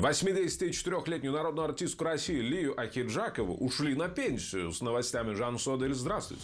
84-летнюю народную артистку России Лию Ахиджакову ушли на пенсию с новостями Жан Содель. Здравствуйте.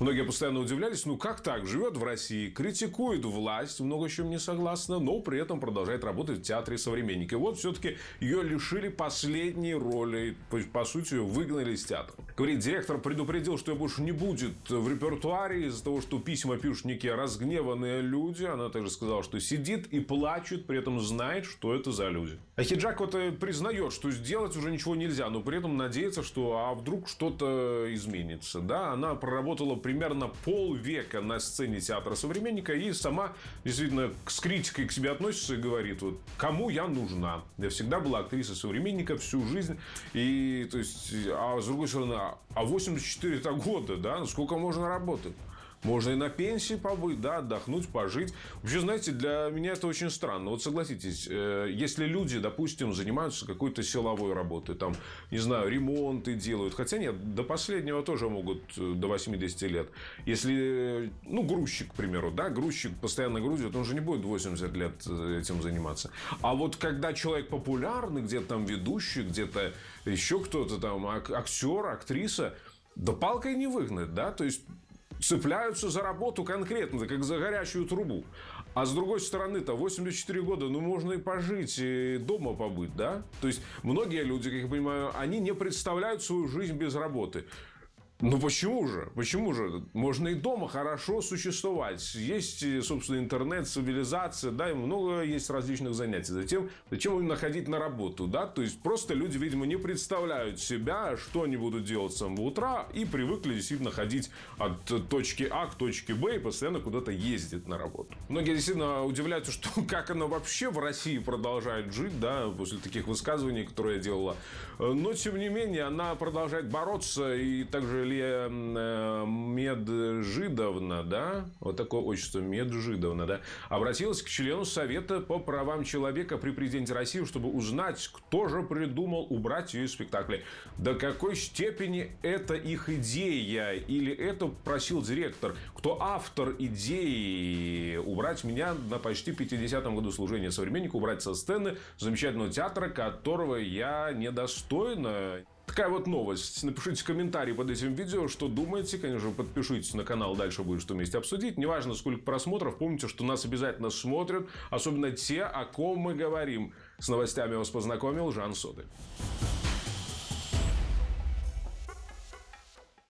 Многие постоянно удивлялись, ну как так, живет в России, критикует власть, много чем не согласна, но при этом продолжает работать в театре современники. вот все-таки ее лишили последней роли, по, сути сути, выгнали из театра. Говорит, директор предупредил, что ее больше не будет в репертуаре из-за того, что письма пишут некие разгневанные люди. Она также сказала, что сидит и плачет, при этом знает, что это за люди. А Хиджак Хиджакота э, признает, что сделать уже ничего нельзя, но при этом надеется, что а вдруг что-то изменится. Да, она проработала примерно полвека на сцене театра современника и сама действительно с критикой к себе относится и говорит, вот, кому я нужна? Я всегда была актрисой современника всю жизнь. И, то есть, а с другой стороны, а 84 это года, да, сколько можно работать? Можно и на пенсии побыть, да, отдохнуть, пожить. Вообще, знаете, для меня это очень странно. Вот согласитесь, э, если люди, допустим, занимаются какой-то силовой работой, там, не знаю, ремонты делают, хотя нет, до последнего тоже могут э, до 80 лет. Если, э, ну, грузчик, к примеру, да, грузчик постоянно грузит, он же не будет 80 лет этим заниматься. А вот когда человек популярный, где-то там ведущий, где-то еще кто-то там, актер, актриса, да палкой не выгнать, да? То есть цепляются за работу конкретно, как за горячую трубу. А с другой стороны-то 84 года, ну можно и пожить, и дома побыть, да? То есть многие люди, как я понимаю, они не представляют свою жизнь без работы. Ну почему же? Почему же? Можно и дома хорошо существовать. Есть, э, собственно, интернет, цивилизация, да, и много есть различных занятий. Затем, зачем им находить на работу, да? То есть просто люди, видимо, не представляют себя, что они будут делать с самого утра, и привыкли действительно ходить от точки А к точке Б и постоянно куда-то ездить на работу. Многие действительно удивляются, что как она вообще в России продолжает жить, да, после таких высказываний, которые я делала. Э, но, тем не менее, она продолжает бороться и также Крылья эм, э, Меджидовна, да, вот такое отчество Меджидовна, да, обратилась к члену Совета по правам человека при президенте России, чтобы узнать, кто же придумал убрать ее из спектакля. До какой степени это их идея или это просил директор? Кто автор идеи убрать меня на почти 50-м году служения современника, убрать со сцены замечательного театра, которого я недостойна? Такая вот новость. Напишите комментарий под этим видео, что думаете. Конечно, подпишитесь на канал, дальше будет что вместе обсудить. Неважно, сколько просмотров, помните, что нас обязательно смотрят, особенно те, о ком мы говорим. С новостями вас познакомил Жан Соды.